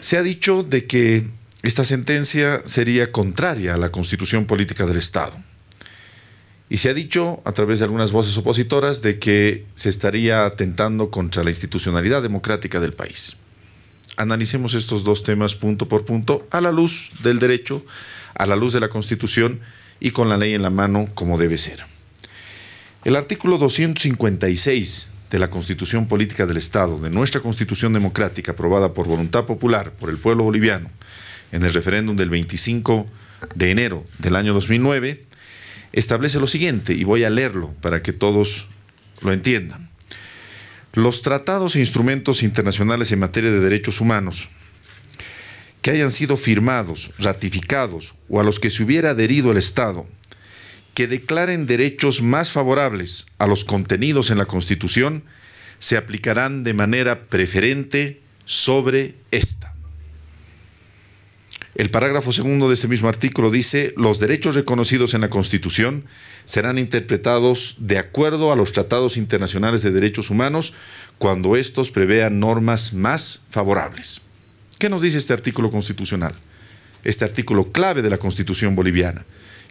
Se ha dicho de que esta sentencia sería contraria a la constitución política del Estado. Y se ha dicho a través de algunas voces opositoras de que se estaría atentando contra la institucionalidad democrática del país. Analicemos estos dos temas punto por punto a la luz del derecho, a la luz de la Constitución y con la ley en la mano como debe ser. El artículo 256 de la Constitución Política del Estado, de nuestra Constitución Democrática aprobada por voluntad popular por el pueblo boliviano en el referéndum del 25 de enero del año 2009, establece lo siguiente, y voy a leerlo para que todos lo entiendan. Los tratados e instrumentos internacionales en materia de derechos humanos que hayan sido firmados, ratificados o a los que se hubiera adherido el Estado que declaren derechos más favorables a los contenidos en la Constitución se aplicarán de manera preferente sobre esta. El parágrafo segundo de este mismo artículo dice, los derechos reconocidos en la Constitución serán interpretados de acuerdo a los tratados internacionales de derechos humanos cuando estos prevean normas más favorables. ¿Qué nos dice este artículo constitucional? Este artículo clave de la Constitución boliviana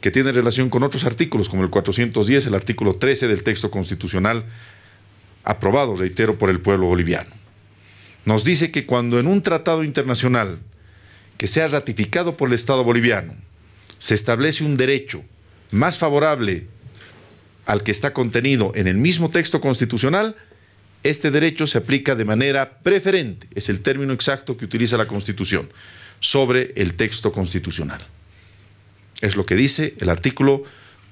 que tiene relación con otros artículos, como el 410, el artículo 13 del texto constitucional aprobado, reitero, por el pueblo boliviano. Nos dice que cuando en un tratado internacional que sea ratificado por el Estado boliviano, se establece un derecho más favorable al que está contenido en el mismo texto constitucional, este derecho se aplica de manera preferente, es el término exacto que utiliza la Constitución, sobre el texto constitucional. Es lo que dice el artículo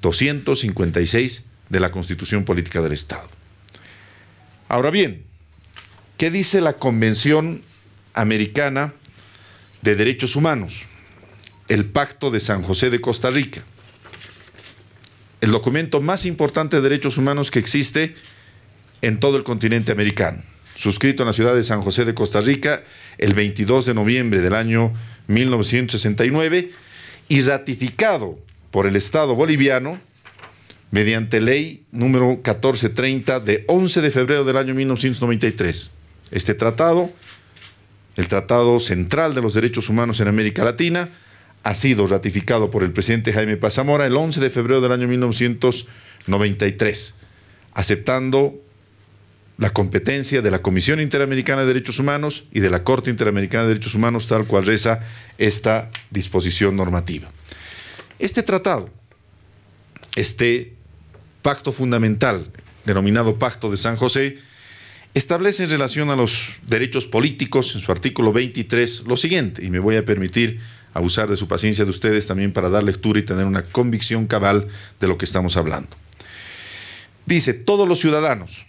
256 de la Constitución Política del Estado. Ahora bien, ¿qué dice la Convención Americana de Derechos Humanos? El Pacto de San José de Costa Rica. El documento más importante de derechos humanos que existe en todo el continente americano suscrito en la ciudad de San José de Costa Rica el 22 de noviembre del año 1969 y ratificado por el Estado boliviano mediante ley número 1430 de 11 de febrero del año 1993. Este tratado, el Tratado Central de los Derechos Humanos en América Latina, ha sido ratificado por el presidente Jaime Pazamora el 11 de febrero del año 1993, aceptando la competencia de la Comisión Interamericana de Derechos Humanos y de la Corte Interamericana de Derechos Humanos, tal cual reza esta disposición normativa. Este tratado, este pacto fundamental, denominado Pacto de San José, establece en relación a los derechos políticos, en su artículo 23, lo siguiente, y me voy a permitir abusar de su paciencia de ustedes también para dar lectura y tener una convicción cabal de lo que estamos hablando. Dice, todos los ciudadanos,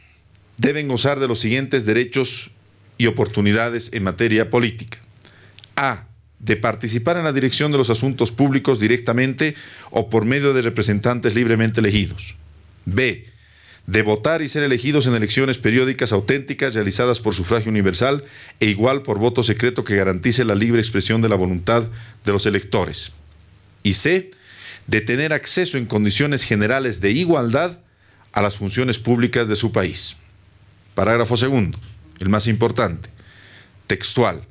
deben gozar de los siguientes derechos y oportunidades en materia política. A. De participar en la dirección de los asuntos públicos directamente o por medio de representantes libremente elegidos. B. De votar y ser elegidos en elecciones periódicas auténticas realizadas por sufragio universal e igual por voto secreto que garantice la libre expresión de la voluntad de los electores. Y C. De tener acceso en condiciones generales de igualdad a las funciones públicas de su país. Parágrafo segundo, el más importante, textual.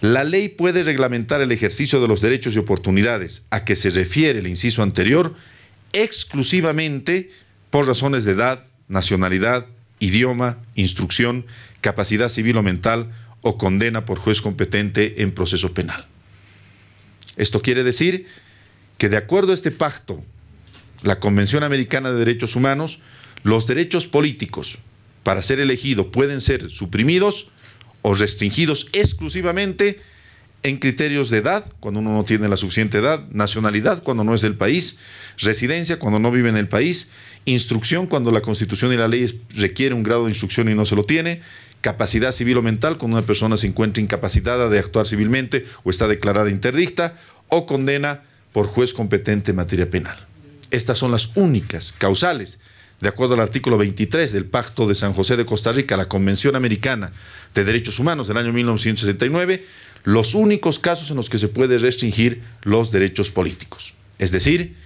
La ley puede reglamentar el ejercicio de los derechos y oportunidades a que se refiere el inciso anterior exclusivamente por razones de edad, nacionalidad, idioma, instrucción, capacidad civil o mental o condena por juez competente en proceso penal. Esto quiere decir que de acuerdo a este pacto, la Convención Americana de Derechos Humanos, los derechos políticos, para ser elegido pueden ser suprimidos o restringidos exclusivamente en criterios de edad, cuando uno no tiene la suficiente edad, nacionalidad cuando no es del país, residencia cuando no vive en el país, instrucción cuando la constitución y la ley requiere un grado de instrucción y no se lo tiene, capacidad civil o mental cuando una persona se encuentra incapacitada de actuar civilmente o está declarada interdicta, o condena por juez competente en materia penal. Estas son las únicas causales de acuerdo al artículo 23 del Pacto de San José de Costa Rica, la Convención Americana de Derechos Humanos del año 1969, los únicos casos en los que se puede restringir los derechos políticos. Es decir,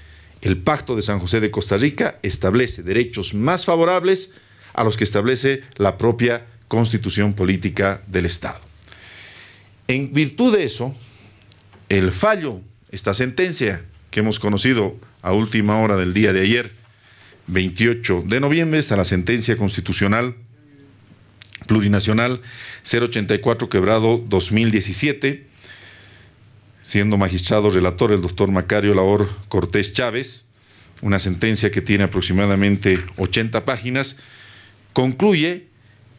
el Pacto de San José de Costa Rica establece derechos más favorables a los que establece la propia constitución política del Estado. En virtud de eso, el fallo, esta sentencia que hemos conocido a última hora del día de ayer, 28 de noviembre está la sentencia constitucional plurinacional 084 quebrado 2017, siendo magistrado relator el doctor Macario Labor Cortés Chávez, una sentencia que tiene aproximadamente 80 páginas, concluye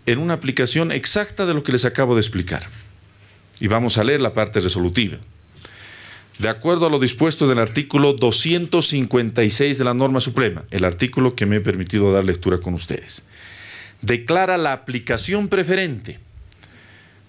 en una aplicación exacta de lo que les acabo de explicar. Y vamos a leer la parte resolutiva de acuerdo a lo dispuesto del artículo 256 de la norma suprema, el artículo que me he permitido dar lectura con ustedes, declara la aplicación preferente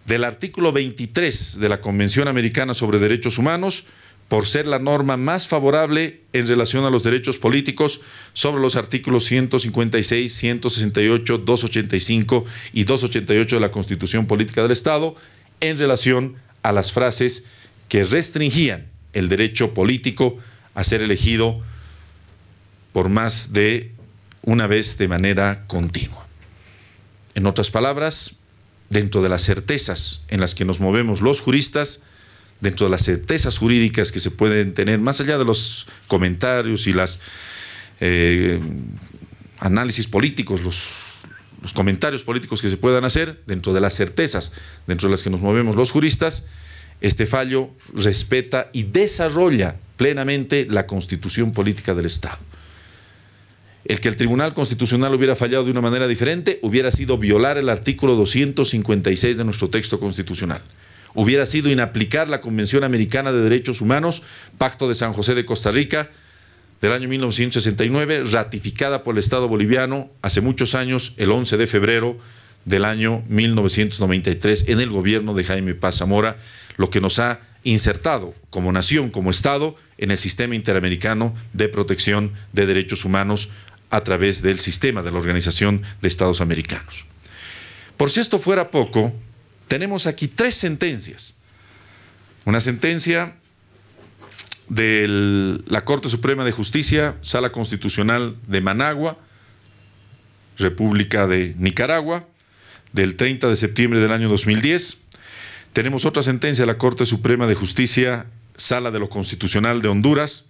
del artículo 23 de la Convención Americana sobre Derechos Humanos por ser la norma más favorable en relación a los derechos políticos sobre los artículos 156, 168, 285 y 288 de la Constitución Política del Estado en relación a las frases que restringían el derecho político a ser elegido por más de una vez de manera continua. En otras palabras, dentro de las certezas en las que nos movemos los juristas, dentro de las certezas jurídicas que se pueden tener, más allá de los comentarios y los eh, análisis políticos, los comentarios políticos que se puedan hacer, dentro de las certezas dentro de las que nos movemos los juristas, este fallo respeta y desarrolla plenamente la constitución política del Estado. El que el Tribunal Constitucional hubiera fallado de una manera diferente hubiera sido violar el artículo 256 de nuestro texto constitucional. Hubiera sido inaplicar la Convención Americana de Derechos Humanos, Pacto de San José de Costa Rica del año 1969, ratificada por el Estado boliviano hace muchos años, el 11 de febrero del año 1993 en el gobierno de Jaime Paz Zamora, lo que nos ha insertado como nación, como Estado, en el sistema interamericano de protección de derechos humanos a través del sistema de la Organización de Estados Americanos. Por si esto fuera poco, tenemos aquí tres sentencias. Una sentencia de la Corte Suprema de Justicia, Sala Constitucional de Managua, República de Nicaragua, del 30 de septiembre del año 2010. Tenemos otra sentencia de la Corte Suprema de Justicia, Sala de lo Constitucional de Honduras,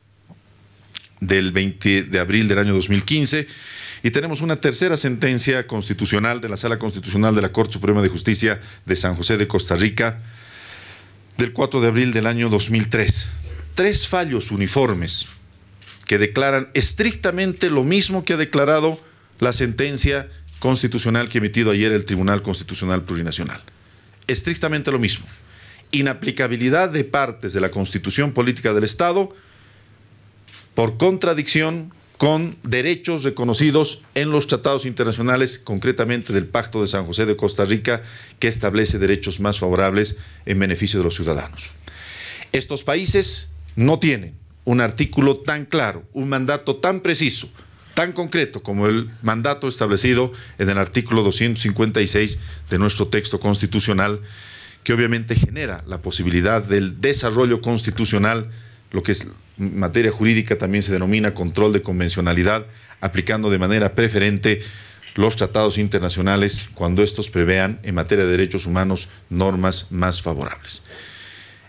del 20 de abril del año 2015. Y tenemos una tercera sentencia constitucional de la Sala Constitucional de la Corte Suprema de Justicia de San José de Costa Rica, del 4 de abril del año 2003. Tres fallos uniformes que declaran estrictamente lo mismo que ha declarado la sentencia constitucional que emitido ayer el Tribunal Constitucional Plurinacional. Estrictamente lo mismo. Inaplicabilidad de partes de la Constitución Política del Estado por contradicción con derechos reconocidos en los tratados internacionales, concretamente del Pacto de San José de Costa Rica, que establece derechos más favorables en beneficio de los ciudadanos. Estos países no tienen un artículo tan claro, un mandato tan preciso tan concreto como el mandato establecido en el artículo 256 de nuestro texto constitucional, que obviamente genera la posibilidad del desarrollo constitucional, lo que es materia jurídica también se denomina control de convencionalidad, aplicando de manera preferente los tratados internacionales cuando estos prevean en materia de derechos humanos normas más favorables.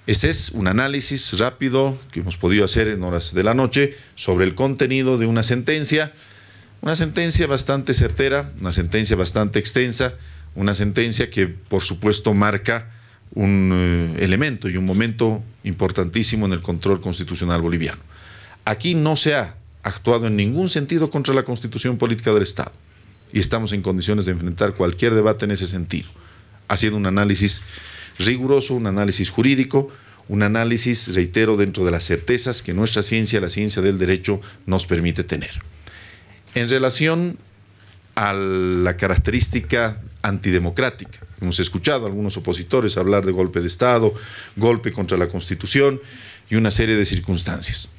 Este es un análisis rápido que hemos podido hacer en horas de la noche sobre el contenido de una sentencia, una sentencia bastante certera, una sentencia bastante extensa, una sentencia que por supuesto marca un eh, elemento y un momento importantísimo en el control constitucional boliviano. Aquí no se ha actuado en ningún sentido contra la constitución política del Estado y estamos en condiciones de enfrentar cualquier debate en ese sentido, haciendo un análisis riguroso, un análisis jurídico, un análisis, reitero, dentro de las certezas que nuestra ciencia, la ciencia del derecho, nos permite tener. En relación a la característica antidemocrática, hemos escuchado a algunos opositores hablar de golpe de Estado, golpe contra la Constitución y una serie de circunstancias.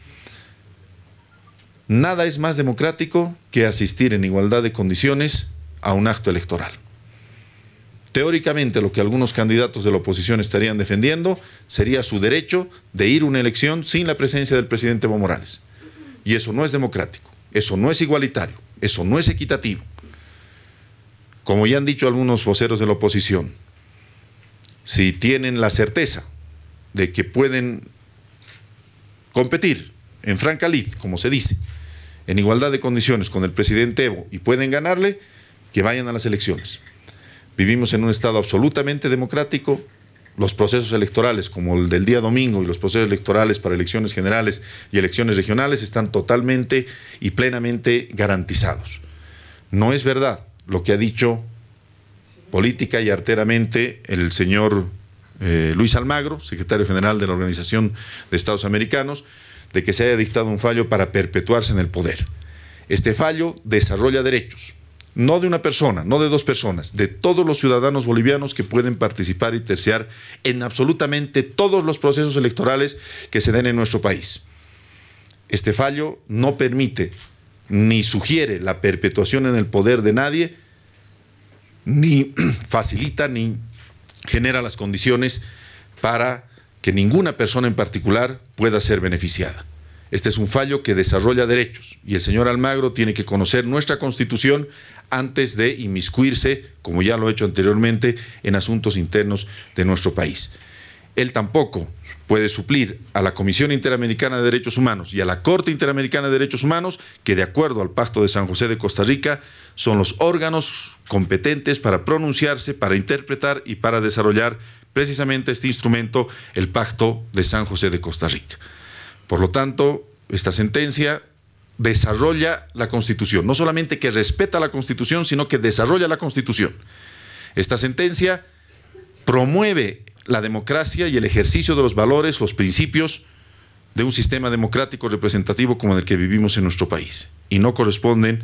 Nada es más democrático que asistir en igualdad de condiciones a un acto electoral. Teóricamente lo que algunos candidatos de la oposición estarían defendiendo sería su derecho de ir a una elección sin la presencia del presidente Evo Morales. Y eso no es democrático, eso no es igualitario, eso no es equitativo. Como ya han dicho algunos voceros de la oposición, si tienen la certeza de que pueden competir en franca lid, como se dice, en igualdad de condiciones con el presidente Evo y pueden ganarle, que vayan a las elecciones. Vivimos en un Estado absolutamente democrático. Los procesos electorales, como el del día domingo y los procesos electorales para elecciones generales y elecciones regionales, están totalmente y plenamente garantizados. No es verdad lo que ha dicho política y arteramente el señor eh, Luis Almagro, secretario general de la Organización de Estados Americanos, de que se haya dictado un fallo para perpetuarse en el poder. Este fallo desarrolla derechos, no de una persona, no de dos personas, de todos los ciudadanos bolivianos que pueden participar y terciar en absolutamente todos los procesos electorales que se den en nuestro país. Este fallo no permite ni sugiere la perpetuación en el poder de nadie, ni facilita ni genera las condiciones para que ninguna persona en particular pueda ser beneficiada. Este es un fallo que desarrolla derechos y el señor Almagro tiene que conocer nuestra constitución antes de inmiscuirse, como ya lo ha hecho anteriormente, en asuntos internos de nuestro país. Él tampoco puede suplir a la Comisión Interamericana de Derechos Humanos y a la Corte Interamericana de Derechos Humanos, que de acuerdo al Pacto de San José de Costa Rica son los órganos competentes para pronunciarse, para interpretar y para desarrollar precisamente este instrumento, el Pacto de San José de Costa Rica. Por lo tanto, esta sentencia desarrolla la Constitución, no solamente que respeta la Constitución, sino que desarrolla la Constitución. Esta sentencia promueve la democracia y el ejercicio de los valores, los principios de un sistema democrático representativo como el que vivimos en nuestro país. Y no corresponden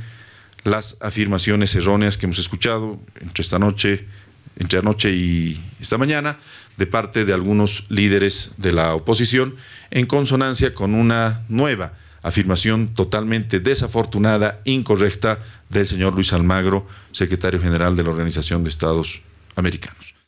las afirmaciones erróneas que hemos escuchado entre esta noche entre anoche y esta mañana de parte de algunos líderes de la oposición en consonancia con una nueva afirmación totalmente desafortunada, incorrecta del señor Luis Almagro, secretario general de la Organización de Estados Americanos.